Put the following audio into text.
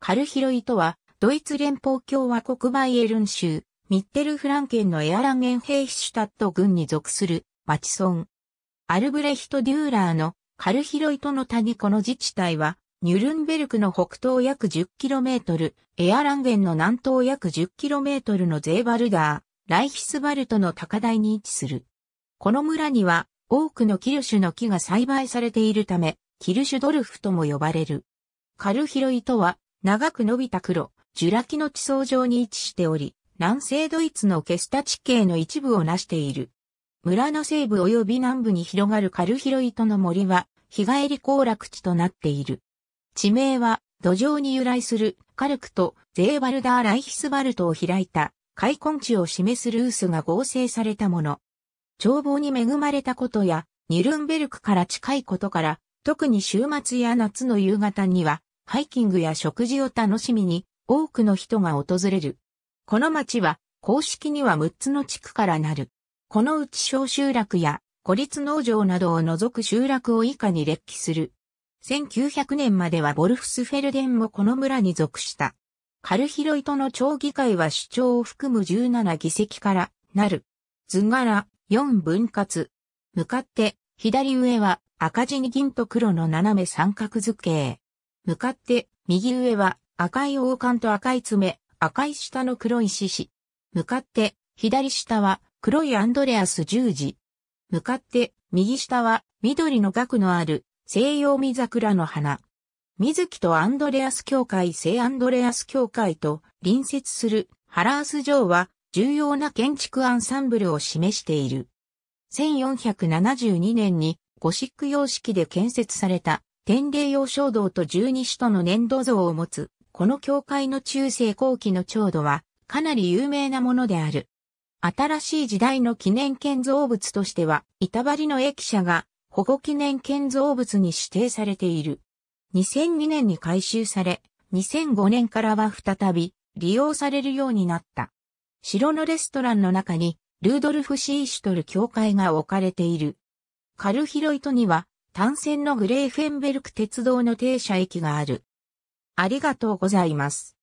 カルヒロイとは、ドイツ連邦共和国バイエルン州、ミッテルフランケンのエアランゲンヘイシュタット軍に属する町村。アルブレヒト・デューラーのカルヒロイトの谷この自治体は、ニュルンベルクの北東約 10km、エアランゲンの南東約 10km のゼーバルダー、ライヒスバルトの高台に位置する。この村には多くのキルシュの木が栽培されているため、キルシュドルフとも呼ばれる。カルヒロイとは長く伸びた黒、ジュラ紀の地層上に位置しており、南西ドイツのケスタ地形の一部を成している。村の西部及び南部に広がるカルヒロイトの森は、日帰り行楽地となっている。地名は、土壌に由来する、カルクとゼーバルダー・ライヒスバルトを開いた、開墾地を示すルースが合成されたもの。眺望に恵まれたことや、ニュルンベルクから近いことから、特に週末や夏の夕方には、ハイキングや食事を楽しみに多くの人が訪れる。この町は公式には6つの地区からなる。このうち小集落や孤立農場などを除く集落を以下に列記する。1900年まではボルフスフェルデンもこの村に属した。カルヒロイトの町議会は主張を含む17議席からなる。図柄4分割。向かって左上は赤地に銀と黒の斜め三角図形。向かって、右上は赤い王冠と赤い爪、赤い下の黒い獅子。向かって、左下は黒いアンドレアス十字。向かって、右下は緑の額のある西洋御桜の花。水木とアンドレアス教会聖アンドレアス教会と隣接するハラース城は重要な建築アンサンブルを示している。1472年にゴシック様式で建設された天霊洋衝道と十二使徒の粘土像を持つ、この教会の中世後期の長度は、かなり有名なものである。新しい時代の記念建造物としては、板張りの駅舎が保護記念建造物に指定されている。2002年に改修され、2005年からは再び利用されるようになった。城のレストランの中にルードルフ・シーシュトル教会が置かれている。カルヒロイトには単線のグレーフェンベルク鉄道の停車駅がある。ありがとうございます。